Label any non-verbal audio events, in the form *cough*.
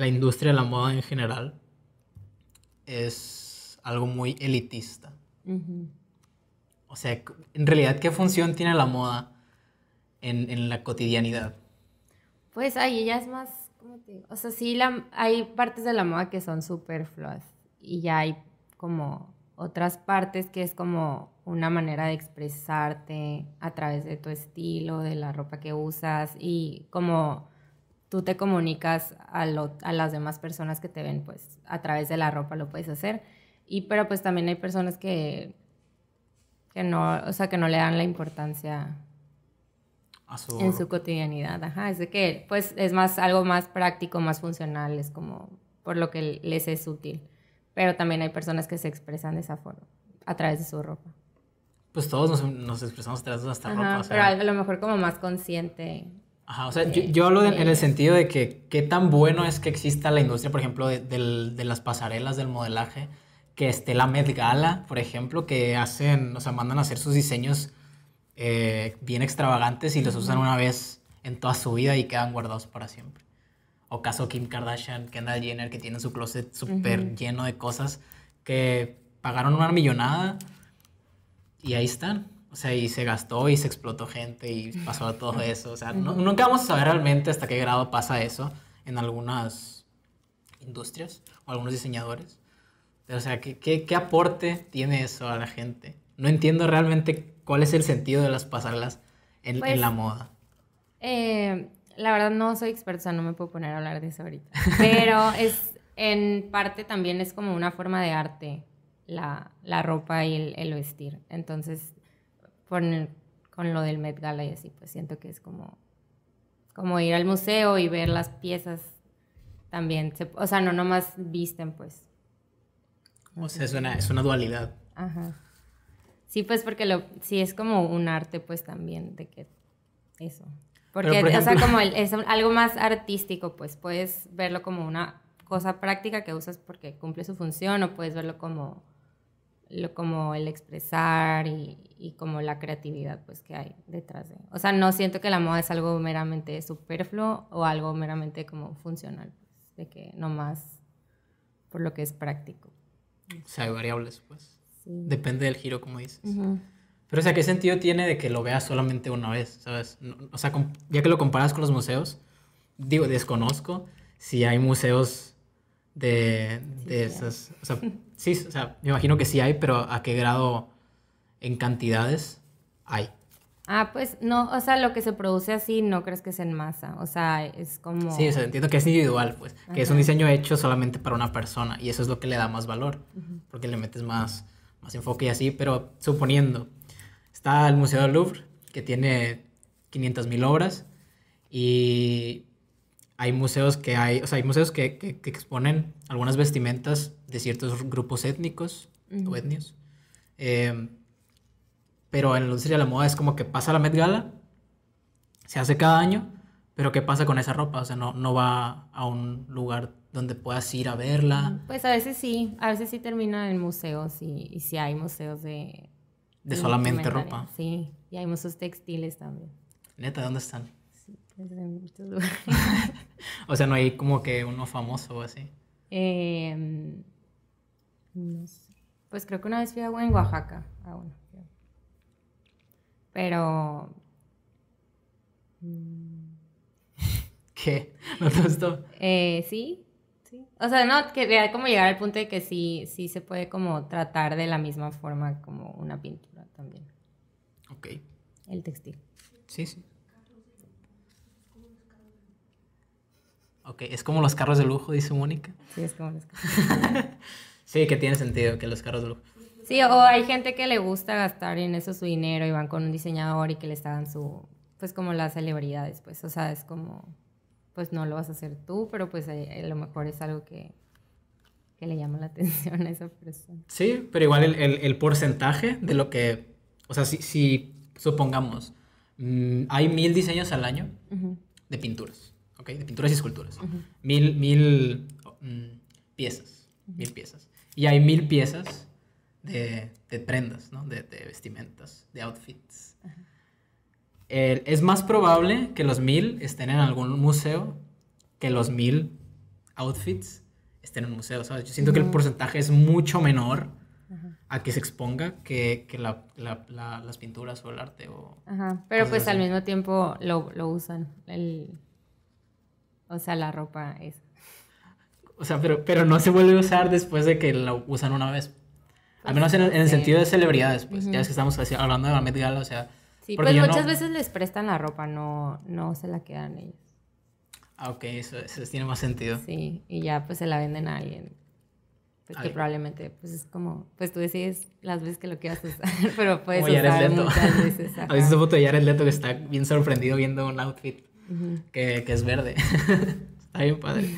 la industria de la moda en general es algo muy elitista. O sea, en realidad, ¿qué función tiene la moda en, la cotidianidad? Pues ahí ya es más, ¿cómo te digo? O sea, sí hay partes de la moda que son superfluas. y ya hay como otras partes que es como una manera de expresarte a través de tu estilo, de la ropa que usas y como tú te comunicas a, las demás personas que te ven, pues a través de la ropa lo puedes hacer. Y pero pues también hay personas que, que no, o sea, que no le dan la importancia en su cotidianidad. Ajá, es que pues es más algo más práctico, más funcional, es como por lo que les es útil. Pero también hay personas que se expresan de esa forma, a través de su ropa. Pues todos nos, nos expresamos a través de nuestra ropa. Pero a lo mejor como más consciente o sea, yo, hablo en el sentido de que qué tan bueno es que exista la industria, por ejemplo, de, las pasarelas del modelaje, que esté la Gala, por ejemplo, que hacen, o sea, mandan a hacer sus diseños eh, bien extravagantes y los usan una vez en toda su vida y quedan guardados para siempre. O caso Kim Kardashian, Kendall Jenner, que tiene su closet súper lleno de cosas que pagaron una millonada y ahí están. O sea, y se gastó y se explotó gente y pasó todo eso. O sea, nunca vamos a saber realmente hasta qué grado pasa eso en algunas industrias o algunos diseñadores. o sea, ¿qué, ¿qué, aporte tiene eso a la gente? No entiendo realmente cuál es el sentido de las pasarlas en, pues, la moda. Eh, la verdad no soy experta, no me puedo poner a hablar de eso ahorita. Pero *laughs* es, en parte también es como una forma de arte la, la ropa y el, el vestir. Entonces con, lo del Met Gala y así, pues siento que es como, como ir al museo y ver las piezas también. o sea, no nomás visten, pues. O sea, es una, es una dualidad. Ajá. Sí, pues porque lo, sí es como un arte, pues también, de que eso. Porque, o sea, como es algo más artístico, pues puedes verlo como una cosa práctica que usas porque cumple su función o puedes verlo como como el expresar y, como la creatividad pues que hay detrás de. O sea, no siento que la moda es algo meramente superfluo o algo meramente como funcional, pues, de que nomás por lo que es práctico. O sea, hay variables pues. Depende del giro, como dices. Pero, o sea, ¿qué sentido tiene de que lo veas solamente una vez? ¿Sabes? o sea, ya que lo comparas con los museos, digo, desconozco si hay museos de, de esas. Sí, o sea, me imagino que sí hay, pero ¿a qué grado en cantidades hay? Ah, pues no, o sea, lo que se produce así no crees que es en masa, o sea, es como... Sí, o sea, entiendo que es individual, pues, que es un diseño hecho solamente para una persona y eso es lo que le da más valor, porque le metes más, más enfoque y así, pero suponiendo, está el Museo del Louvre, que tiene 500.000 obras y hay museos que hay, o sea, hay museos que, que, exponen algunas vestimentas de ciertos grupos étnicos o etnios. Em, pero en la industria de la moda es como que pasa la Met Gala, se hace cada año, pero ¿qué pasa con esa ropa? O sea, no, no va a un lugar donde puedas ir a verla. Pues a veces sí, a veces sí termina en museos y, y sí hay museos de... De solamente ropa. Sí, y hay museos textiles también. Neta, ¿dónde están? *laughs* o sea, no hay como que uno famoso o así. Em, no sé. Pues creo que una vez fui a en Oaxaca, ah, Pero. Mm. ¿Qué? ¿No te gustó? Eh, sí, sí. O sea, no, que quería como llegar al punto de que sí, sí se puede como tratar de la misma forma como una pintura también. Ok. El textil. Sí, sí. es como los carros de lujo, dice Mónica. Sí, es como los carros. *laughs* sí, que tiene sentido que los carros de lujo. Sí, o hay gente que le gusta gastar en eso su dinero y van con un diseñador y que le hagan su, pues como las celebridades, pues, o sea, es como, pues no lo vas a hacer tú, pero pues eh, a, lo mejor es algo que, que, le llama la *laughs* atención a esa persona. Sí, pero igual el, el, porcentaje de lo que, o sea, si, si supongamos, mm, hay mil diseños al año de pinturas de pinturas y esculturas. Mil, mil mm, piezas, mil piezas. Y hay mil piezas de, de prendas, ¿no? de, de, vestimentas, de outfits. es más probable que los mil estén en algún museo que los mil outfits estén en un museo, ¿sabes? Yo siento que el porcentaje es mucho menor a que se exponga que, que la, las pinturas o el arte. O Ajá, pero pues al mismo tiempo lo, lo usan. El, o sea, la ropa es. O sea, pero, pero no se vuelve a usar después de que la usan una vez. Al menos en, el sentido de celebridades, pues. Ya es que estamos hablando de la Met Gala, o sea. Sí, pues muchas veces les prestan la ropa, no, no se la quedan ellos. Ah, ok, eso, tiene más sentido. Sí, y ya pues se la venden a alguien. Pues que probablemente, pues es como, pues tú decides las veces que lo quieras usar, *laughs* pero puedes como usar muchas veces. *laughs* A veces foto de Leto que está bien sorprendido viendo un outfit que, que, es verde. *laughs* Está bien padre.